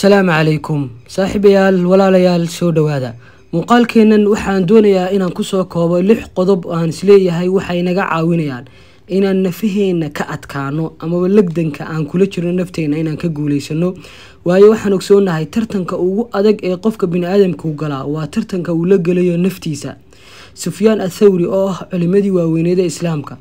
asalaamu calaykum saaxiibayaal walaalayaal soo dhowaada muuqaalkeennan waxaan doonayaa inaan kusoo koobo lix qodob oo aan isleeyahay waxay naga caawinayaan inaan nafaheenna ka adkaano amaba legdanka aan kula jirno nafteena inaan ka guulaysano waayo waxaan ogsoonahay tartanka ugu adag ee qofka bini-aadamkuu galaa waa tartanka uu la gelayo naftiisa sufyaan athawri oo ah culimadii waaweyneeda islaamka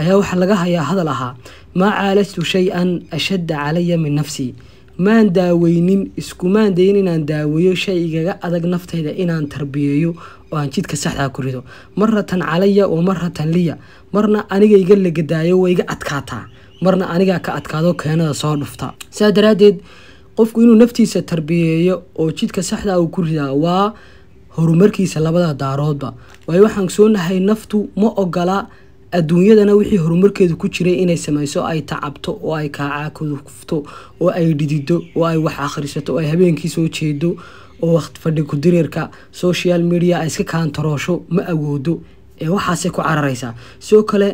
ayaa waxaa laga hayaa hadal ahaa maa caalastu shay-an ashadda calaya min nafsii maan daaweynin iskumaan dayn inaan daaweeyo shay igaga adag naftayda inaan tarbiyeeyo oo aan jidka saxdaa ah ku rido maratan calaya oo maratan liya marna aniga iga lagadaayo way iga adkaataa marna anigaa ka adkaado keenada soo dhufta saa daraadeed qofku inuu naftiisa tarbiyeeyo oo jidka saxdaa ah uu ku ridaa waa horumarkiisa labada daaroodba waayo waxaan soo nahay naftu ma ogola adduunyadana wixii horumarkeedu ku jiray inay samayso ay tacabto oo ay kaacakudufto oo ay dhidido oo ay wax akhrisato oo ay habeenkii soo jeedo oo waqti fadhi direerka social media ay iska kaantaroosho ma awoodo ee waxaase ku cararaysaa sidoo kale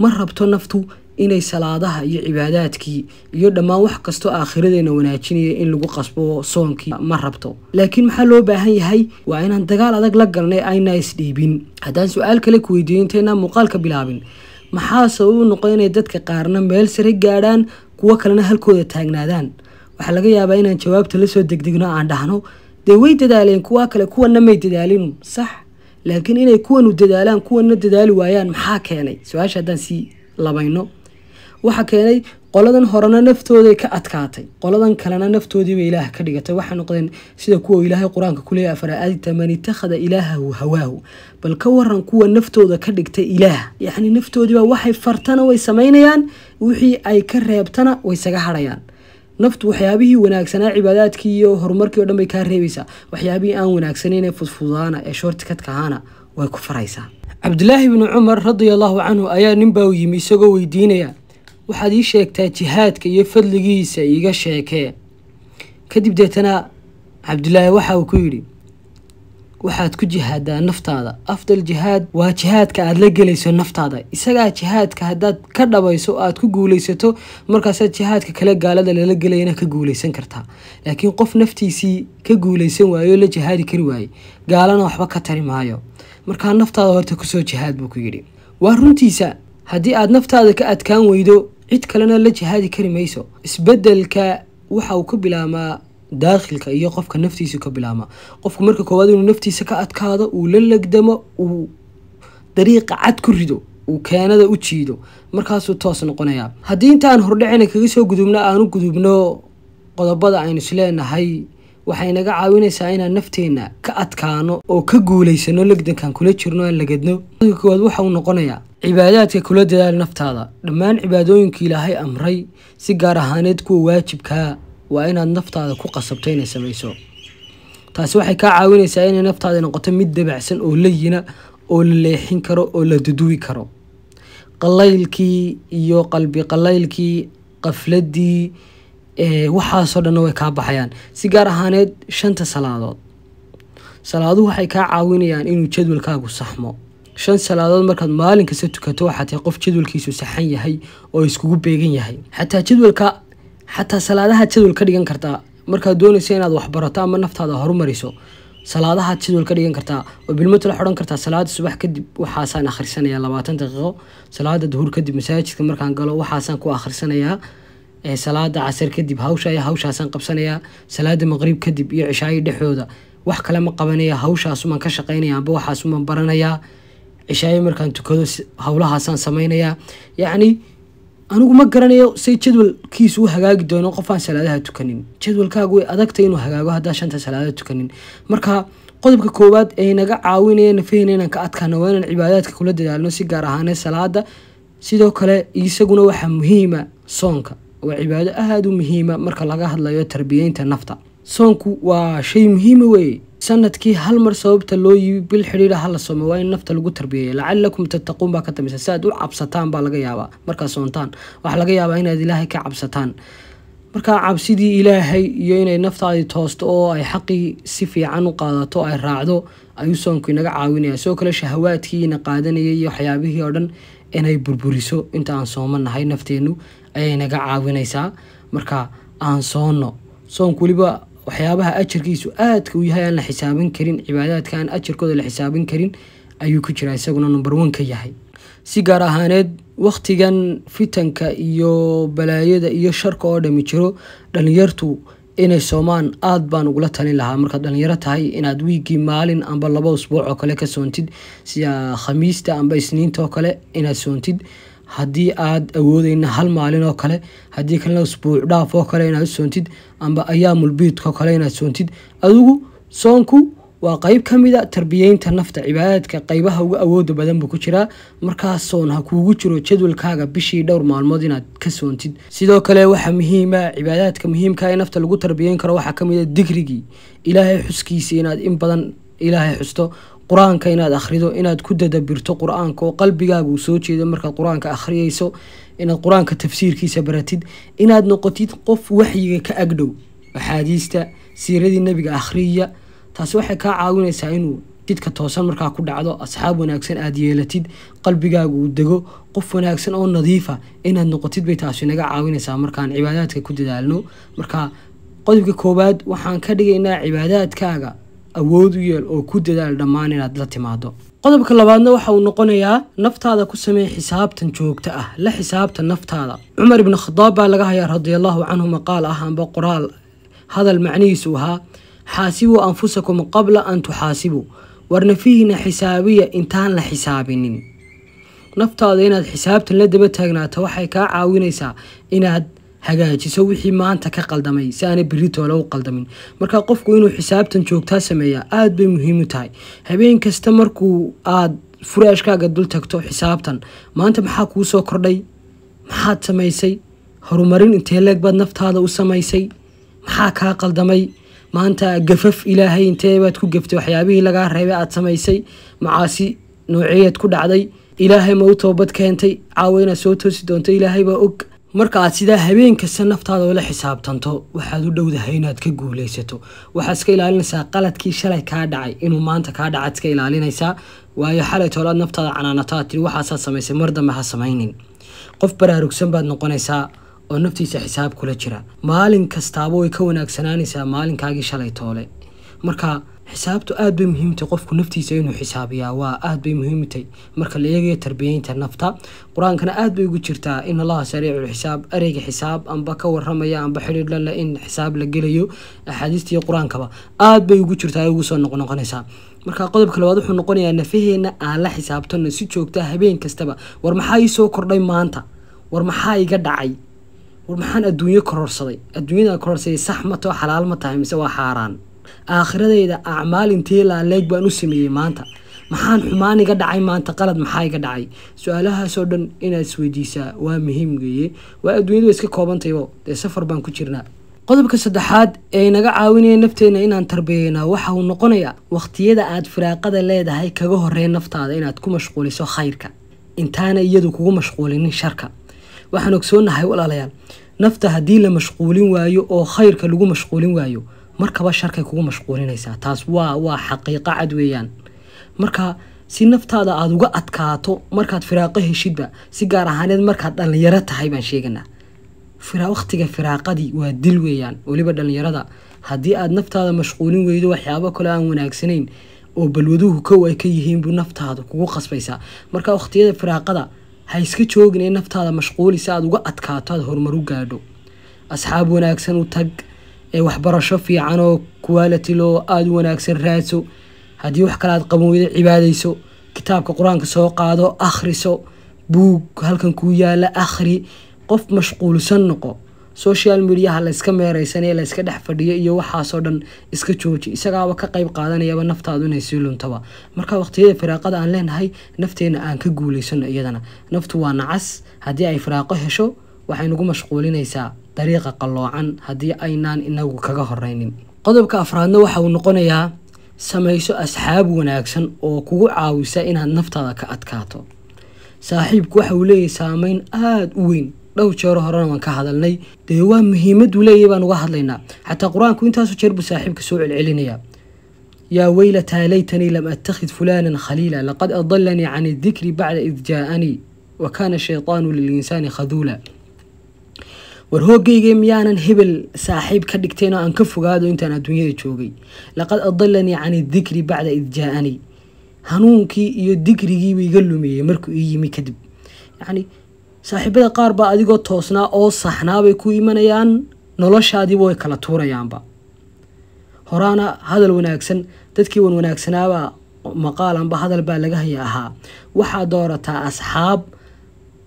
ma rabto naftu inay salaadaha iyo cibaadaadkii iyo dhammaan wax kastoo aakhiradeenna wanaajinaya in lagu qasbo soonkii ma rabto laakiin maxaa loo baahan yahay waa inaan dagaal adag la galnay ayna isdhiibin haddaan su-aal kale ku weydiiyo intaynaan muuqaalka bilaabin maxaa sabab u noqo inay dadka qaarna meel sare gaadhaan kuwo kalena halkooda taagnaadaan waxaa laga yaabaa inaan jawaabta lasoo degdegno aan dhahno dee way dadaaleen kuwaa kale kuwana may dadaalin sax laakiin inay kuwanu dadaalaan kuwana dadaali waayaan maxaa keenay su-aasha haddaan sii labayno waxa keenay qoladan horena naftooday ka adkaatay qoladan kalena naftoodiiba ilaah ka dhigatay waxay noqdeen sida kuwa ilaahay qur-aanka kuleeya afaraadita man itakhada ilaahahu hawaahu bal ka waran kuwa naftooda ka dhigtay ilaah yacni naftoodiiba waxay fartana way samaynayaan wixii ay ka reebtana way isaga harayaan naftu waxyaabihii wanaagsanaa cibaadaadkii iyo horumarkii o dhan bay kaa reebaysaa waxyaabihii aan wanaagsaneyn ee fudfudaana ee shoortikadkahaana way ku faraysaa cabdilaahi bni cumar radiallahu canhu ayaa nin baa yimi isagoo weydiinaya waxaad ii sheegtaa jihaadka iyo fadligiisa iga sheekee kadib deetana cabdulaahi waxa uu ku yidhi waxaad ku jihaadaa naftaada afdal jihaad waa jihaadka aada la gelayso naftaada isagaa jihaadka haddaad ka dhabayso aada ku guuleysato markaasaad jihaadka kale gaalada lala gelayana ka guulaysan kartaa laakiin qof naftiisii ka guuleysan waayo la jihaadi kari waaye gaalana waxba ka tari maayo markaa naftaada horta kusoo jihaad buu ku yidhi waa runtiisa haddii aad naftaada ka adkaan weydo cid kalena la jihaadi kari mayso isbedelka waxa uu ka bilaabmaa daakhilka iyo qofka naftiisa ka bilaama qofku marka koowaad inuu naftiisa ka adkaado uu la legdamo uu dariiqa cad ku rido uu keenada u jiido markaasuu toos noqonayaa haddii intaan hordhicina kaga soo gudubno aanu gudubno qodobada aynu isleenahay waxay naga caawineysaa inaan nafteena ka adkaano oo ka guuleysano legdankaan kula jirno aan lagadno koowaad waxa uu noqonayaa cibaadaadka kula dadaal naftaada dhammaan cibaadooyinka ilaahay amray si gaar ahaaneed kuwa waajibkaa waa inaad naftaada ku qasabto inay samayso taasi waxay kaa caawinaysaa inay naftaada noqoto mid dabacsan oo layina oo la leexin karo oo la duduwi karo qalaylkii iyo qalbi qalaylkii qafladii waxaasoo dhanna way kaa baxayaan si gaar ahaaneed shanta salaadood salaaduhu waxay kaa caawinayaan inuu jadwalkaagu saxmo shan salaadood markaad maalin kasta tukato waxaa tahay qof jadwalkiisu saxan yahay oo iskugu beegan yahay xataa jadwalka xataa salaadaha jadwal ka dhigan kartaa markaad doonaysa inaad waxbarato ama naftaada horumariso salaadahaad jadwal ka dhigan kartaa oo bilmad la kartaa salaada subax kadib waxaasaan akhrisanayaa labaatan daqiiqo salaada duhur kadib masaajidka markaan galo waxaasaan ku akhrisanayaa salaada casar kadib hawshaay hawshaasaan qabsanayaa salaada maqrib kadib iyo cishaayo dhexooda wax kale ma qabanaya hawshaasumaan ka shaqaynaya waxaasumaan baranayaa cishaayo markaan tukado howlahaasaan samaynayaa yacni anigu ma garanayo say jadwalkiis u hagaagi doono qofaan salaadaha tukanin jadwalkaagu way adagtay inuu hagaago haddaan shanta salaada tukanin marka qodobka koowaad ee naga caawinaya nafaheyna inaan ka adkaano waa inaan cibaadaadka kula dadaalno si gaar ahaane salaada sidoo kale isaguna waxaa muhiima soonka waa cibaado aada u muhiima marka laga hadlayo tarbiyeynta nafta soonku waa shay muhiima weeye sanadkii hal mar sababta loo yibi bil xidhiidha hala somo waa in nafta lagu tarbiyeeya lacalakum tattaquun baa ka dambaysa si aad u cabsataan baa laga yaabaa markaad soontaan waxaa laga yaabaa inaad ilaahay ka cabsataan markaa cabsidii ilaahay iyo inay naftaadii toosto oo ay xaqii si fiican u qaadato ay raacdo ayuu soonku inaga caawinaya sidoo kale shahawaadkiina qaadanayay iyo waxyaabihii oo dhan inay burburiso inta aan soomanahay nafteennu ayay naga caawinaysaa marka aan soonno soonku weliba waxyaabaha ajarkiisu aadka u yahay aan la xisaabin karin cibaadaadka aan ajarkooda la xisaabin karin ayuu ku jiraa isaguna number one ka yahay si gaar ahaaneed wakhtigan fitanka iyo balaayada iyo sharka oo dhami jiro dhalinyartu inay soomaan aad baan ugula talin lahaa markaad dhalinyaro tahay inaad wiigii maalin amba laba usbuuc oo kale ka soontid sida khamiista amba isniinta oo kale inaad soontid haddii aad awoodeyna hal maalin oo kale haddii kalena isbuuc dhaaf oo kale inaad u soontid amba ayaamul biidkoo kale inaad soontid adugu soonku waa qeyb ka mida tarbiyeynta nafta cibaadaadka qeybaha ugu awooda badan buu ku jiraa markaa soon ha kuugu jiro jadwalkaaga bishii dhowr maalmood inaad ka soontid sidoo kale waxaa muhiima ah, cibaadaadka muhiimka ah ee nafta lagu tarbiyeyn karo waxaa kamida ah digrigii ilaahay xuskiisa inaad in badan ilaahay xusto qur-aanka inaad akhrido inaad ku dadabirto qur-aanka oo qalbigaaga soo jeedo markaad qur-aanka akhriyeyso inaad qur-aanka tafsiirkiisa baratid inaad noqotid qof waxyiga ka agdhow axaadiista siiradii nabiga akhriya taas waxay kaa caawinaysaa inuu jidka toosan markaa ku dhacdo asxaab wanaagsan aada yeelatid qalbigaagu uu dego qof wanaagsan oo nadiifa ah, inaad noqotid bay taasi naga caawinaysaa markaan cibaadaadka ku dadaalno markaa qodobka koowaad waxaan ka dhigaynaa cibaadaadkaaga awood u yeel oo ku dadaal dhammaan inaad la timaado qodobka labaadna waxa uu noqonayaa naftaada ku samee xisaabtan joogto ah la xisaabta naftaada cumar ibnu khadaab baa laga hayaa radiallahu canhu maqaal ah amba qoraal hadal macnihiisu ahaa xaasibuu anfusakum qabla an tuxaasibuu warna fiihina xisaabiya intaan la xisaabinin naftaada inaad xisaabtan la daba taagnaato waxay kaa caawinaysaa inaad hagaajiso wixii maanta ka qaldamay si aanay beritoole u qaldamin markaa qofku inuu xisaabtan joogtaa sameeyaa aada bay muhiim u tahay habeen kasta markuu aada furaashkaaga dul tagto xisaabtan maanta maxaa kuu kordhay maxaad samaysay horumarin intee leeg baad naftaada u samaysay maxaa kaa qaldamay maanta gafaf ilaahay inteebaad ku gaftay waxyaabihii lagaa reebay aada samaysay macaasi nooceeyaad ku dhacday ilaahay ma u toobad keentay caawa inaad soo toosi doonto ilaahay baa og marka aad sidaa habeen kasta naftaada ula xisaabtanto waxaad u dhowdahay inaad ka guulaysato waxaad iska ilaalinaysaa qaladkii shalay kaa dhacay inuu maanta kaa dhacaad iska ilaalinaysaa waayo xalay toolaad naftaada canaanato aad tiri waxaasaad samaysay mar dambe ha samaynin qof baraarugsan baad noqonaysaa oo naftiisa xisaab kula jira maalin kastaaba way ka wanaagsanaanaysaa maalinkaagii shalay toole marka xisaabtu aad bay muhiimtahay qofku naftiisa inuu xisaabiyaa waa aad bay muhiimtahay marka la eegayo tarbiyeynta nafta qur-aankana aad bay ugu jirtaa in allaha sariicul xisaab ereyga xisaab amba ka waramaya amba xidhiidh lale in xisaab la gelayo axaadiistiiyo qur-aankaba aad bay ugu jirtaa ay ugu soo noqnoqonaysaa marka qodobka labaad wuxuu noqonayaa nafaheena aan la xisaabtano si joogta ah, habeen kastaba war maxaa isoo kordhay maanta war maxaa iga dhacay war maxaan adduunyo kororsaday adduunyada kororsaday sax ma tao xalaal ma tahay mise waa xaaraan aakhiradayda acmaal intii laaleeg baan u sameeyey maanta maxaan xumaan iga dhacay maanta qalad maxaa iga dhacay su-aalahaasoo dhan inaad isweydiisaa waa muhiim geeye waa adduunyadu iska koobantaybo dee safar baan ku jirnaa qodobka saddexaad ee inaga caawinaya nafteenna inaan tarbeeyeynaa waxa uu noqonayaa wakhtiyada aad firaaqada leedahay kaga horreen naftaada inaad ku mashquuliso khayrka intaana iyadu kugu mashquulinin sharka waxaan ogsoonnahay walaalayaal nafta haddii la mashquulin waayo oo khayrka lagu mashquulin waayo markaba sharkay kugu mashquulinaysaa taas waa waa xaqiiqo cad weeyaan marka si naftaada aad uga adkaato markaad firaaqo heshidba si gaar ahaaneed markaad dhallinyaro tahay baan sheeganaa waqtiga firaaqadii waa dil weeyaan weliba dhallinyarada haddii aad naftaada mashquulin weydo waxyaabo kale aan wanaagsanayn oo balwaduhu kow ay ka yihiin buu naftaada kugu qasbaysaa marka waqtiyada firaaqada ha iska joogin in naftaada mashquulisa aad uga adkaato aad horumar gaadho asxaab wanaagsan u tag waxbarasho fiican oo quality loo aada u wanaagsan raadso haddii wax kale aad qaban weyda cibaadayso kitaabka qur-aanka soo qaado akhriso buug halkan kuu yaala akhri qof mashquulsan noqo social mediaha layska meeraysanee layska dhex fadhiyo iyo waxaasoo dhan iska jooji isagaaba ka qayb qaadanayaba naftaadu inay sii luntaba marka waqtiyada firaaqada aan leenahay nafteenna aan ka guulaysano iyadana naftu waa nacas haddii ay firaaqo hesho waxay mashquulinaysaa dariiqa qalloocan haddii aynaan inagu kaga horraynin qodobka afraadna waxa uu noqonayaa samayso asxaab wanaagsan oo kugu caawisa inaad naftaada ka adkaato saaxiibku waxa uu leeyahay saameyn aada u weyn dhowr jeero horena waan ka hadalnay dee waa muhiimaduu leeyahy baan uga hadlaynaa xataa qur-aanku intaasu jeer buu saaxiibka soo celcelinaya yaa weylataa laytanii lam attakhid fulaanan khaliila laqad adalanii can dikri bacda id jaa wa kaana shaytaanu lilinsaani khaduula war miyaanan hebel saaxiib ka dhigtayn oo aan ka fogaado intaan adduunyada joogay laqad adalanii cani dikri bacda id jaa-ani hanuunkii iyo dikrigiiba iga lumiyey markuu ii yimi kadib yacni saaxiibada qaar baa adigoo toosnaa oo saxnaabay ku imanayaan noloshaadiiba way kala tuurayaanba horaana hadal wanaagsan dadkii wan wanaagsanaabaa maqaalanba hadal baa laga haya ahaa waxaa doorataa asxaab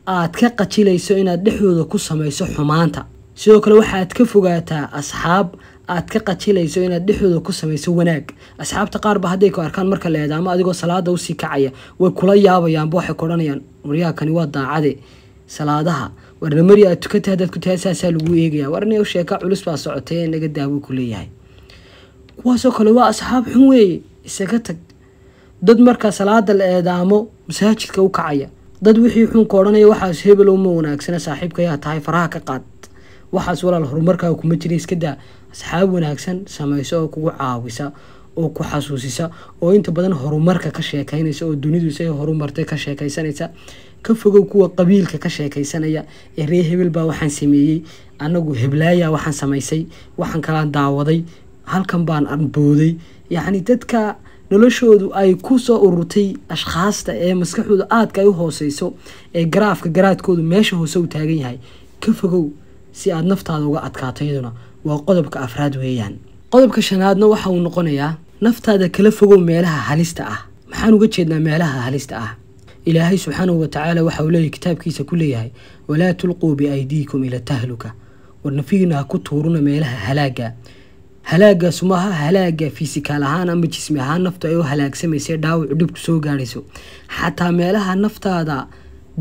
aad ka qajilayso inaad dhexdooda ku samayso xumaanta sidoo kale waxaad ka fogaataa asxaab aad ka qajilayso inaad dhexdooda ku samayso wanaag asxaabta qaarba hadday ku arkaan marka la eedaamo adigoo salaada usii kacaya way kula yaabayaanba waxay ku waryaakani waa daacade salaadaha warna mari aad tukata hadaad ku tahay saasaa lagu eegaya warna sheeka culus baa socotay ee naga daawuu ku leeyahay kuwaasoo kale waa asxaab xun weeye isaga tag dad markaa salaada la eedaamo masaajidka u kacaya dad wixii xunka ka odhanaya waxaas hebel uma wanaagsana saaxiibkayaa tahay faraha ka qaad waxaas walaal horumarkaa kuma jira iskadaa asxaab wanaagsan samaysa oo kugu caawisa oo ku xasuusisa oo inta badan horumarka ka sheekaynaysa oo dunidu isay horumartay ka sheekaysanaysa ka fogow kuwa qabiilka ka sheekeysanaya ee ree hebel baa waxaan sameeyey anagu heblaaya waxaan samaysay waxaan kala daawaday halkan baan booday yacni dadka noloshoodu ay ku soo ururtay ashkhaasta ee maskaxoodu aadka ay u hooseyso ee garaafka garaadkoodu meesha hoose u taagan yahay ka fogow si aad naftaada uga adkaato iyaduna waa qodobka afraad weeyaan qodobka shanaadna waxa uu noqonayaa naftaada kala fogow meelaha halista ah maxaan uga jeednaa meelaha halista ah ilaahay subxaanahu watacaala waxa uu leeyahy kitaabkiisa ku leeyahay walaa tulquu biaydiikum ila tahluka war nafigiina ha ku tuuruna meelaha halaaga halaagaas maaha halaaga fisikaal ahaan ama jismi ahaan naftu ay u halaagsamaysa dhaawacu dhibku soo gaadhayso xataa meelaha naftaada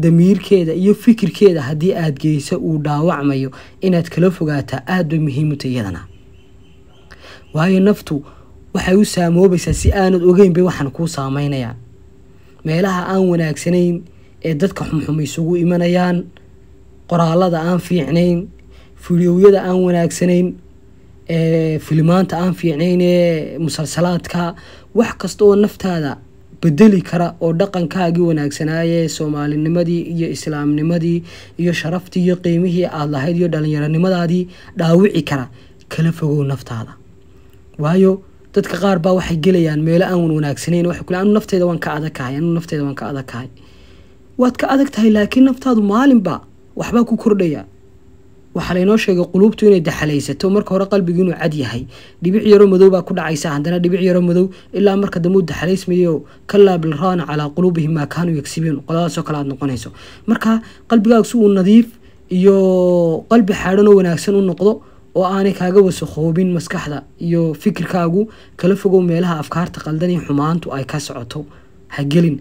damiirkeeda iyo fikirkeeda haddii aada geyso uu dhaawacmayo inaad kala fogaataa aada bay muhiimuta iyadana waayo naftu waxay u saamoobaysaa si aanad ogeynbay waxaan kuu saameynayaa meelaha aan wanaagsanayn ee dadka xumxum isugu imanayaan qoraalada aan fiicnayn filyowyada aan wanaagsanayn filimaanta aan fiicnayne musalsalaadka wax kasta oo naftaada bedeli kara oo dhaqankaagii wanaagsanaaye soomaalinimadii iyo islaamnimadii iyo sharaftii iyo qiimihii aada lahayd iyo dhalinyaronimadaadii dhaawici kara kala fogow naftaada waayo dadka qaar baa waxay gelayaan meelo aan wanaagsanayn waxay kule waan ka adagkahay anu nafteyda waan ka adagkahay waad ka adag tahay laakiin naftaadu maalinba waxbaa ku kordhaya waxaa laynoo sheegay quluubtu inay daxalaysato marka hore qalbigu inuu cad yahay dhibic yaroo madow baa ku dhacaysa haddana dhibic yaroo madow ilaa marka dambe daxalaysmayo kalaa calaa quluubihim maa kaanuu yagsibiin qoladaasoo kale aad noqonayso marka qalbigaagsu uu nadiif iyo qalbi xaadhan wanaagsan u noqdo oo aanay kaaga wasakhoobin maskaxda iyo fikirkaagu kala fogow meelaha afkaarta qaldan iyo xumaantu ay ka socoto ha gelin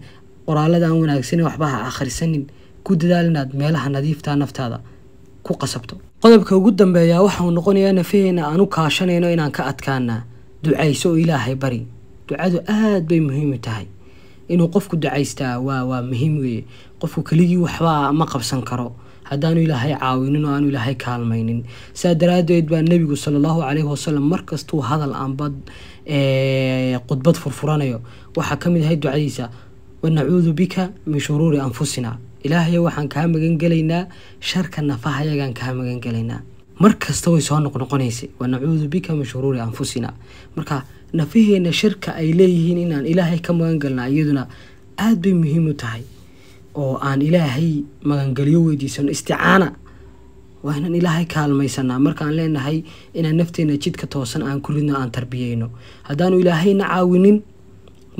qoraalada aan wanaagsanin waxba ha akhrisanin ku dadaal inaad meelaha nadiiftaa naftaada ku qasabto qodobka ugu dambeeya waxa noqonayaa nafaheena aan u kaashanayno inaan ka adkaana ducayso oo ilaahay bari ducadu aad bay muhiim tahay inuu qofku ducaystaa waa waa muhiim weeye qofku keligii waxba ma qabsan karo haddaanu ilaahay caawinin oo aanu ilaahay kaalmaynin saa daraaddeed baa nebigu sala allahu caleyhi wasalam markastuu hadal aanbad khudbad furfuranayo waxaa ka mid ahay ducadiisa wanacuudu bika min shuruuri anfusina ilaahay waxaan kaa magan sharka nafaha nafahayagaan kaa magan gelaynaa mar kasta way soo noqnoqonaysay waa nacuudu bika min shuruuri anfusina marka nafaheena sharka ay leeyihiin inaan ilaahay ka magangalnaa iyaduna aada bay muhiim u tahay oo aan ilaahay magangelyo weydiisano isticaana waa inaan ilaahay kaalmaysanaa markaan leenahay inaan nafteena jidka toosan aan ku ridno aan tarbiyeyno haddaanu ilaahayna caawinin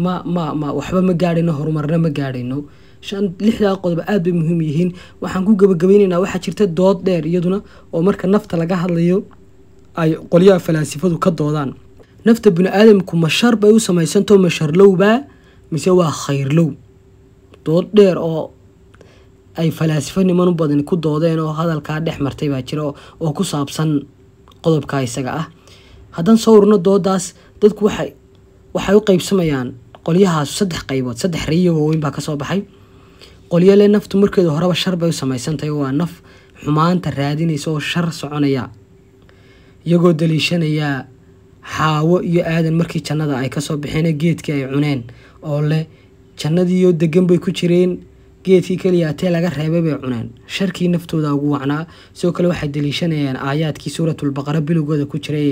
ma ma ma waxba ma gaadhayno horumarna ma gaadhayno lixdaa qodob aad bay muhiim yihiin waxaan ku gabagabaynaynaa waxaa jirta dood dheer iyaduna oo marka nafta laga hadlayo ay qolyaha falaasifadu ka doodaan nafta bini aadamku ma bay u samaysanto ma sharlowbaa mise waa khayrlow dood dheer oo ay falaasifo niman badan ku doodeen oo hadalkaa dhex martay baa jira oo ku saabsan qodobka isaga ah haddaan soo urno doodaas dadku waxay waxay u qaybsamayaan qolyahaas saddex qaybood saddex rayiya waaweyn baa ka baxay qolyale naftu markeedu horeba shar bay u samaysantahay waa naf xumaanta raadinaysa oo shar soconaya iyagoo daliishanaya xaawo iyo aadan markii jannada ay kasoo baxeen geedkii ay cuneen oo leh jannadiioo degan bay ku jireen geedkii keliya atee laga reebay bay cuneen sharkii naftooda ugu wacnaa sidoo kale waxay daliishanayaan aayaadkii suuratulbaqara bilowgooda ku jiray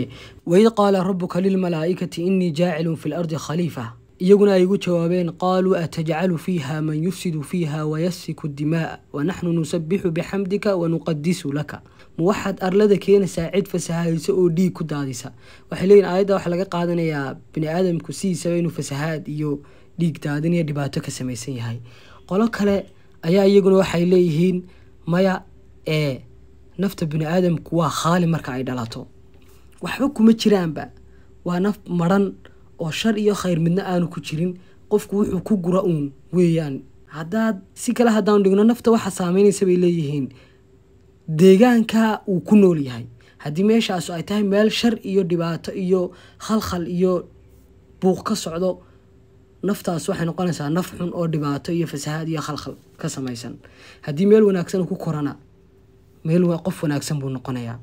waid qaala rabuka lilmalaa'ikati innii jaacilun fi lardi khaliifa iyaguna ay igu jawaabeen qaaluu atajcalu fiiha man yufsidu fiiha wayasfiku dimaaa wanaxnu nusabixu bixamdika wanuqadisu laka ma waxaad arlada keenaysaa cid fasahaadisa oo dhiig ku daadisa waxay leeyihin aayadda waxaa laga qaadanayaa bini aadamku sidiisaba inuu fasahaad iyo dhiig daadin iyo dhibaato ka samaysan yahay qolo kale ayaa iyaguna waxay leeyihiin maya ee nafta bini aadamku waa khaali marka ay dhalato waxba kuma jiraanba waa naf maran oo shar iyo khayr midna aanu ku jirin qofku wuxuu ku gura uun weeyaan haddaad si kale haddaan dhigno nafta waxa saameynaysa bay leeyihiin deegaanka uu ku nool yahay haddii meeshaasu ay tahay meel shar iyo dhibaato iyo khalkhal iyo buuq ka socdo naftaas waxay noqonaysaa naf xun oo dhibaato iyo fasahaad iyo khalkhal ka samaysan haddii meel wanaagsan ku korana meel qof wanaagsan buu noqonayaa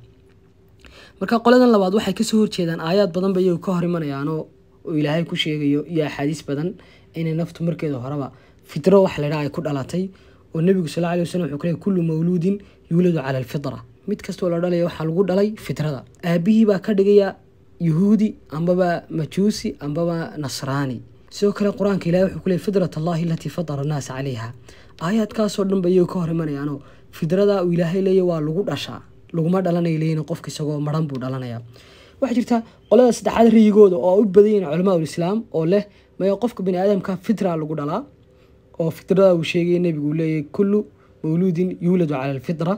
marka qoladan labaad waxay kasoo horjeedaan aayaad badanba iyagu ka hor imanayaanoo oo ilaahay ku sheegayo iyo axaadiis badan inay naftu markeeda horeba fitro waxa laydhaha ay ku dhalatay oo nebigu sal ly waslm wuxuu kuleey kullu mawluudin yuuladu cala alfitra mid kastoo la dhalaya waxaa lagu dhalay fitrada aabihii baa ka dhigaya yuhuudi ambaba majuusi ambaba nasraani sidoo kale qur-aanka ilahi wuxuu kuley fidrat allahi latii fatara annaasa calayha aayaadkaasoo dhan ba iyagu ka hor imanayaano fidrada uu ilaahay leeya waa lagu dhashaa laguma dhalanay leeyin qofka isagoo maran buu dhalanayaa waxaa jirta qolada saddexaad riyigooda oo u badan yihiin culamaa islaam oo leh maya qofka bani aadamka fitra lagu dhalaa oo fitrada uu sheegay nebigu leeyahy kullu mawluudin yuuladu cala alfitra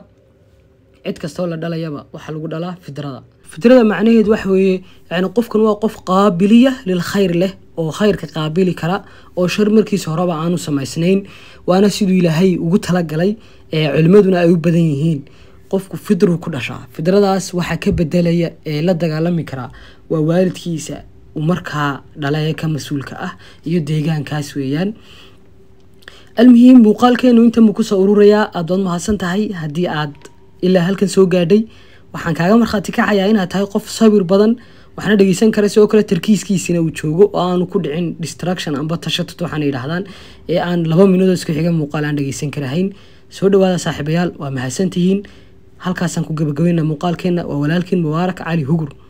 cid kastoo la dhalayaba waxaa lagu dhalaa fitrada fitrada macnaheed waxa weeye yani qofkan waa qof qaabiliya lil khayr leh oo khayrka qaabili kara oo shar markiisa horeba aanu samaysnayn waana siduu ilaahay ugu talagalay ee culimmaduna ay u badan yihiin qofku fidru ku dhashaa fidradaas waxaa ka bedelaya ee la dagaalami karaa waa waalidkiisa uu markaa dhalaya ka mas-uulka ah iyo deegaankaas weeyaan almuhiim muuqaalkeenu intanbu kusoo ururayaa aad baad mahadsan tahay haddii aad ilaa halkan soo gaadhay waxaan kaaga markhaati kacayaa inaad tahay qof sabir badan waxna dhegeysan kara sidoo kale tarkiiskiisina uu joogo oo aanu ku dhicin distraction amba tashatut waxaana yidhaahdaan ee aan laba minuudoo isku xiga muuqaal aan dhegeysan karahayn soo dhawaada saaxiibayaal waa mahadsantihiin halkaasaan ku gabagabayna muuqaalkeenna waa walaalkeen mubaarak cali hugur